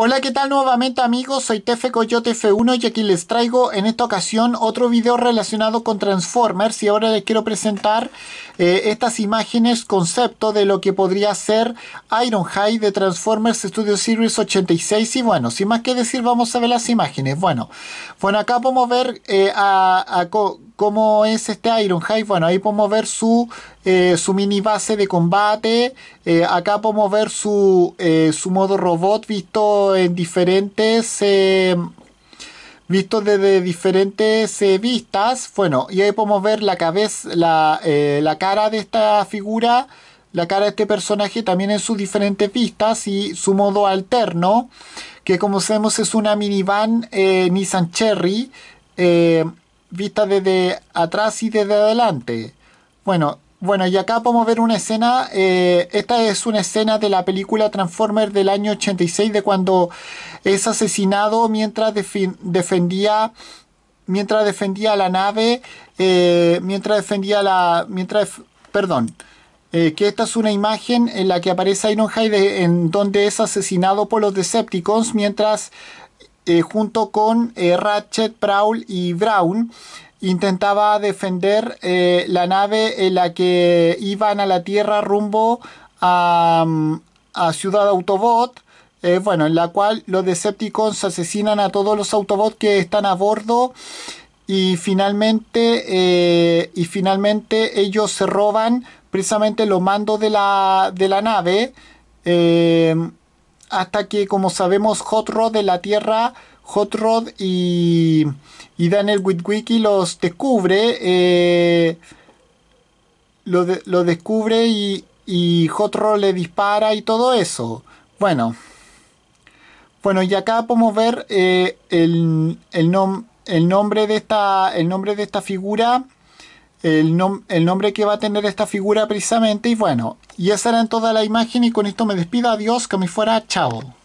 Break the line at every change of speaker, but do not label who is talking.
Hola, ¿qué tal nuevamente amigos? Soy Tefe Coyote F1 y aquí les traigo en esta ocasión otro video relacionado con Transformers y ahora les quiero presentar eh, estas imágenes concepto de lo que podría ser Ironhide de Transformers Studio Series 86 y bueno, sin más que decir vamos a ver las imágenes. Bueno, bueno acá podemos ver eh, a cómo es este Ironhide. Bueno, ahí podemos ver su, eh, su mini base de combate. Eh, acá podemos ver su, eh, su modo robot visto en diferentes... Em, visto desde diferentes vistas, bueno, y ahí podemos ver la cabeza, la, la cara de esta figura, la cara de este personaje también en sus diferentes vistas y su modo alterno, que como sabemos es una minivan Nissan Cherry, vista desde atrás y desde adelante. Bueno, bueno, y acá podemos ver una escena, eh, esta es una escena de la película Transformers del año 86, de cuando es asesinado mientras defendía mientras defendía la nave, eh, mientras defendía la... mientras... perdón, eh, que esta es una imagen en la que aparece Ironhide en donde es asesinado por los Decepticons mientras eh, junto con eh, Ratchet, Prowl y Brown, intentaba defender eh, la nave en la que iban a la Tierra rumbo a, mm, Ciudad Autobot. bueno, en la cual los Decepticons asesinan a todos los Autobots que están a bordo y finalmente, y finalmente ellos se roban precisamente los mandos de la, de la nave hasta que, como sabemos, Hot Rod de la Tierra, Hot Rod y, y Daniel Witwicky los descubre. Eh, lo, descubre y, y Hot Rod le dispara y todo eso. Bueno. Bueno, y acá podemos ver eh, el, el, nombre de el nombre de esta figura el, nombre que va a tener esta figura precisamente. Y bueno, y esa era en toda la imagen y con esto me despido. Adiós, que me fuera. Chao.